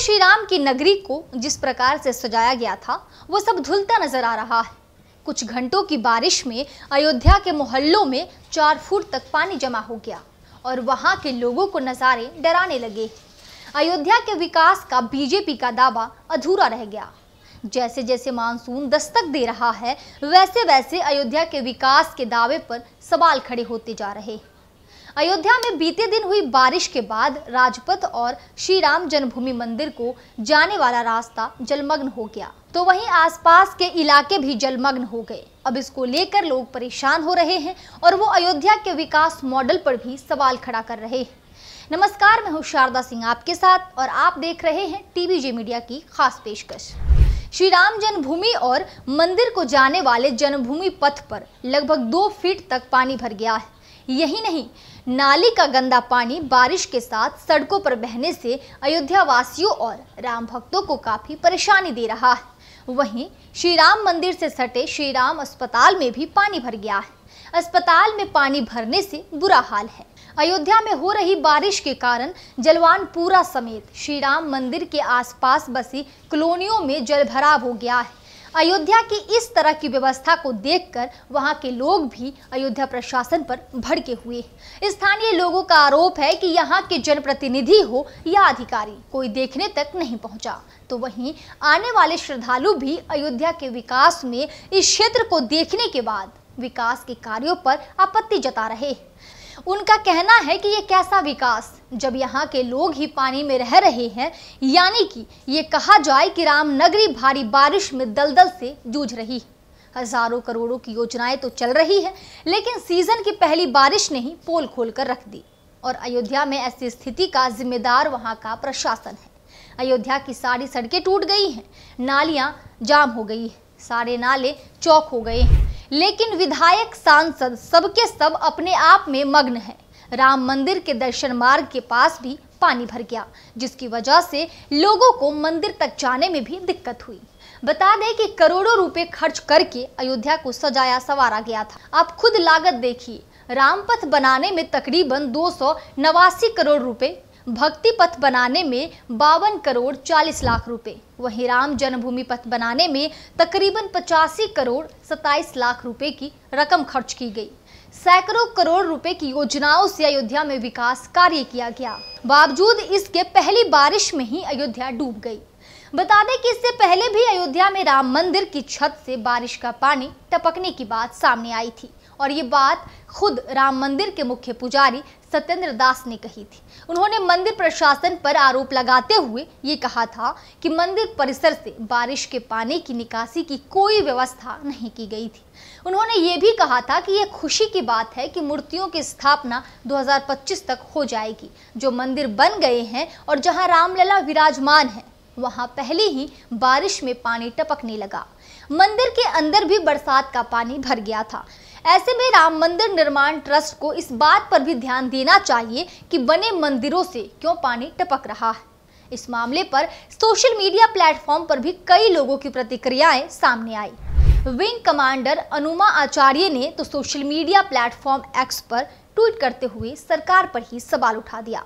श्री राम की नगरी को जिस प्रकार से सजाया गया था वो सब धुलता नजर आ रहा है कुछ घंटों की बारिश में अयोध्या के मोहल्लों में चार फुट तक पानी जमा हो गया और वहाँ के लोगों को नज़ारे डराने लगे अयोध्या के विकास का बीजेपी का दावा अधूरा रह गया जैसे जैसे मानसून दस्तक दे रहा है वैसे वैसे अयोध्या के विकास के दावे पर सवाल खड़े होते जा रहे हैं अयोध्या में बीते दिन हुई बारिश के बाद राजपथ और श्री राम जन्मभूमि मंदिर को जाने वाला रास्ता जलमग्न हो गया तो वहीं आसपास के इलाके भी जलमग्न हो गए अब इसको लेकर लोग परेशान हो रहे हैं और वो अयोध्या के विकास मॉडल पर भी सवाल खड़ा कर रहे हैं नमस्कार मैं हूँ शारदा सिंह आपके साथ और आप देख रहे हैं टीवी जे मीडिया की खास पेशकश श्री राम जन्मभूमि और मंदिर को जाने वाले जन्मभूमि पथ पर लगभग दो फीट तक पानी भर गया है यही नहीं नाली का गंदा पानी बारिश के साथ सड़कों पर बहने से अयोध्या वासियों और राम भक्तों को काफ़ी परेशानी दे रहा है वहीं श्री राम मंदिर से सटे श्री राम अस्पताल में भी पानी भर गया है अस्पताल में पानी भरने से बुरा हाल है अयोध्या में हो रही बारिश के कारण जलवानपुरा समेत श्री राम मंदिर के आसपास बसी कॉलोनियों में जलभराव हो गया है अयोध्या की इस तरह की व्यवस्था को देखकर वहां के लोग भी अयोध्या प्रशासन पर भड़के हुए स्थानीय लोगों का आरोप है कि यहां के जनप्रतिनिधि हो या अधिकारी कोई देखने तक नहीं पहुंचा तो वहीं आने वाले श्रद्धालु भी अयोध्या के विकास में इस क्षेत्र को देखने के बाद विकास के कार्यों पर आपत्ति जता रहे उनका कहना है कि ये कैसा विकास जब यहाँ के लोग ही पानी में रह रहे हैं यानी कि ये कहा जाए कि रामनगरी भारी बारिश में दलदल से जूझ रही है हजारों करोड़ों की योजनाएं तो चल रही है लेकिन सीजन की पहली बारिश ने ही पोल खोल कर रख दी और अयोध्या में ऐसी स्थिति का जिम्मेदार वहाँ का प्रशासन है अयोध्या की सारी सड़कें टूट गई हैं नालियाँ जाम हो गई हैं सारे नाले चौक हो गए हैं लेकिन विधायक सांसद सबके सब अपने आप में मग्न है राम मंदिर के दर्शन मार्ग के पास भी पानी भर गया जिसकी वजह से लोगों को मंदिर तक जाने में भी दिक्कत हुई बता दें कि करोड़ों रुपए खर्च करके अयोध्या को सजाया संवारा गया था आप खुद लागत देखिए रामपथ बनाने में तकरीबन दो करोड़ रुपए भक्ति पथ बनाने में बावन करोड़ चालीस लाख रुपए वहीं राम जन्मभूमि पथ बनाने में तकरीबन पचासी करोड़ सत्ताईस लाख रुपए की रकम खर्च की गई सैकड़ों करोड़ रुपए की योजनाओं से अयोध्या में विकास कार्य किया गया बावजूद इसके पहली बारिश में ही अयोध्या डूब गई बता दें कि इससे पहले भी अयोध्या में राम मंदिर की छत से बारिश का पानी टपकने की बात सामने आई थी और ये बात खुद राम मंदिर के मुख्य पुजारी सत्येंद्र दास ने कही थी उन्होंने मंदिर प्रशासन पर आरोप लगाते हुए ये कहा था कि मंदिर परिसर से बारिश के पानी की निकासी की कोई व्यवस्था नहीं की गई थी उन्होंने ये भी कहा था कि यह खुशी की बात है कि मूर्तियों की स्थापना 2025 तक हो जाएगी जो मंदिर बन गए हैं और जहां रामलला विराजमान है वहां पहले ही बारिश में पानी टपकने लगा मंदिर के अंदर भी बरसात का पानी भर गया था ऐसे में राम मंदिर निर्माण ट्रस्ट को इस बात पर भी ध्यान देना चाहिए कि बने मंदिरों से क्यों पानी टपक रहा है इस मामले पर सोशल मीडिया प्लेटफॉर्म पर भी कई लोगों की प्रतिक्रियाएं सामने आई विंग कमांडर अनुमा आचार्य ने तो सोशल मीडिया प्लेटफॉर्म एक्स पर ट्वीट करते हुए सरकार पर ही सवाल उठा दिया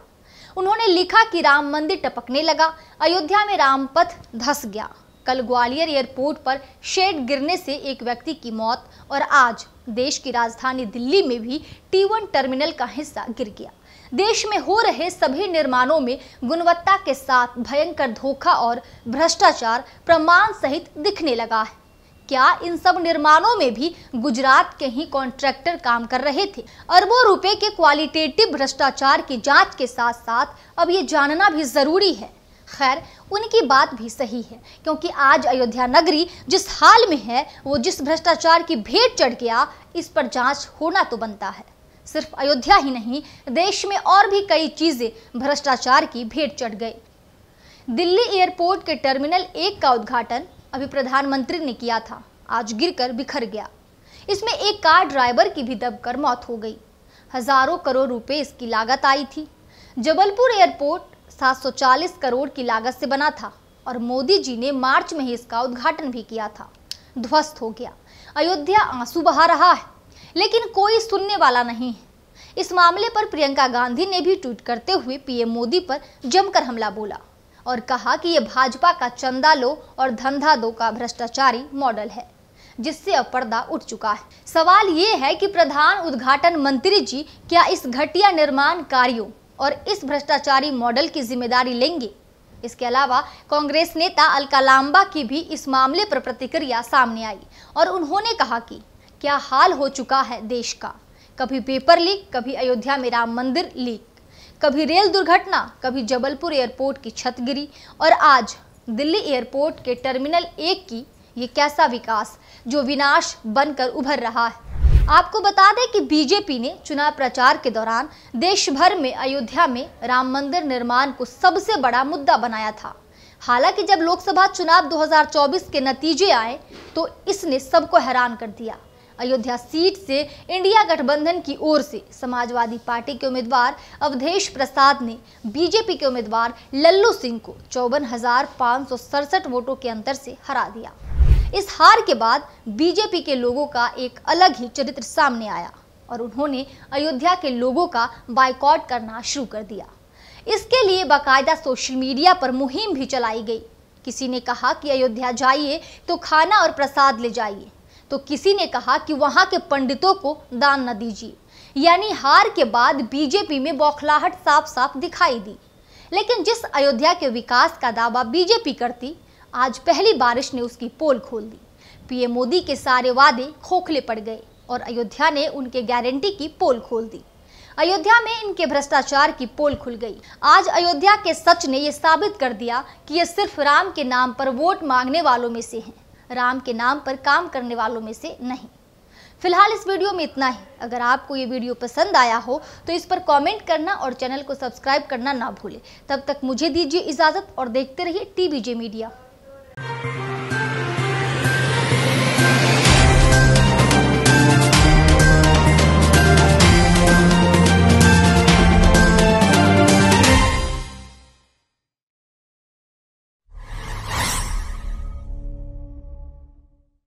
उन्होंने लिखा कि राम मंदिर टपकने लगा अयोध्या में रामपथ धस गया कल ग्वालियर एयरपोर्ट पर शेड गिरने से एक व्यक्ति की मौत और आज देश की राजधानी दिल्ली में भी T1 टर्मिनल का हिस्सा गिर गया देश में हो रहे सभी निर्माणों में गुणवत्ता के साथ भयंकर धोखा और भ्रष्टाचार प्रमाण सहित दिखने लगा है क्या इन सब निर्माणों में भी गुजरात के ही कॉन्ट्रैक्टर काम कर रहे थे अरबों रुपए के क्वालिटेटिव भ्रष्टाचार की जांच के साथ साथ अब ये जानना भी जरूरी है खैर उनकी बात भी सही है क्योंकि आज अयोध्या नगरी जिस हाल में है वो जिस भ्रष्टाचार की भेंट चढ़ गया इस पर जांच होना तो बनता है सिर्फ अयोध्या ही नहीं देश में और भी कई चीज़ें भ्रष्टाचार की भेंट चढ़ गई दिल्ली एयरपोर्ट के टर्मिनल एक का उद्घाटन अभी प्रधानमंत्री ने किया था आज गिरकर बिखर गया इसमें एक कार ड्राइवर की भी दबकर मौत हो गई हजारों करोड़ रुपए इसकी लागत आई थी जबलपुर एयरपोर्ट 740 करोड़ की लागत से बना था और मोदी जी ने मार्च में ही इसका उद्घाटन भी किया था ध्वस्त हो गया अयोध्या आंसू बहा रहा है लेकिन कोई सुनने वाला नहीं है इस मामले पर प्रियंका गांधी ने भी ट्वीट करते हुए पीएम मोदी पर जमकर हमला बोला और कहा कि यह भाजपा का चंदा लो और धंधा दो का भ्रष्टाचारी मॉडल है जिससे अब पर्दा उठ चुका है सवाल ये है कि प्रधान उद्घाटन मंत्री जी क्या इस घटिया निर्माण कार्यों और इस भ्रष्टाचारी मॉडल की जिम्मेदारी लेंगे इसके अलावा कांग्रेस नेता अलका लांबा की भी इस मामले पर प्रतिक्रिया सामने आई और उन्होंने कहा कि क्या हाल हो चुका है देश का कभी पेपर लीक कभी अयोध्या में राम मंदिर लीक कभी रेल दुर्घटना कभी जबलपुर एयरपोर्ट की छत गिरी और आज दिल्ली एयरपोर्ट के टर्मिनल एक की ये कैसा विकास जो विनाश बनकर उभर रहा है आपको बता दें कि बीजेपी ने चुनाव प्रचार के दौरान देश भर में अयोध्या में राम मंदिर निर्माण को सबसे बड़ा मुद्दा बनाया था हालांकि जब लोकसभा चुनाव 2024 के नतीजे आए तो इसने सबको हैरान कर दिया अयोध्या सीट से इंडिया गठबंधन की ओर से समाजवादी पार्टी के उम्मीदवार अवधेश प्रसाद ने बीजेपी के उम्मीदवार लल्लू सिंह को चौवन वोटों के अंतर से हरा दिया इस हार के बाद बीजेपी के लोगों का एक अलग ही चरित्र सामने आया और उन्होंने अयोध्या के लोगों का बाइकॉट करना शुरू कर दिया इसके लिए बाकायदा सोशल मीडिया पर मुहिम भी चलाई गई किसी ने कहा कि अयोध्या जाइए तो खाना और प्रसाद ले जाइए तो किसी ने कहा कि वहाँ के पंडितों को दान न दीजिए यानी हार के बाद बीजेपी में बौखलाहट साफ साफ दिखाई दी लेकिन जिस अयोध्या के विकास का दावा बीजेपी करती आज पहली बारिश ने उसकी पोल खोल दी पीएम मोदी के सारे वादे खोखले पड़ गए और अयोध्या ने उनके गारंटी की पोल खोल दी अयोध्या में इनके भ्रष्टाचार की पोल खुल गई आज अयोध्या के सच ने यह साबित कर दिया कि ये सिर्फ राम के नाम पर वोट मांगने वालों में से हैं राम के नाम पर काम करने वालों में से नहीं फिलहाल इस वीडियो में इतना ही अगर आपको ये वीडियो पसंद आया हो तो इस पर कमेंट करना और चैनल को सब्सक्राइब करना ना भूलें तब तक मुझे दीजिए इजाज़त और देखते रहिए टी मीडिया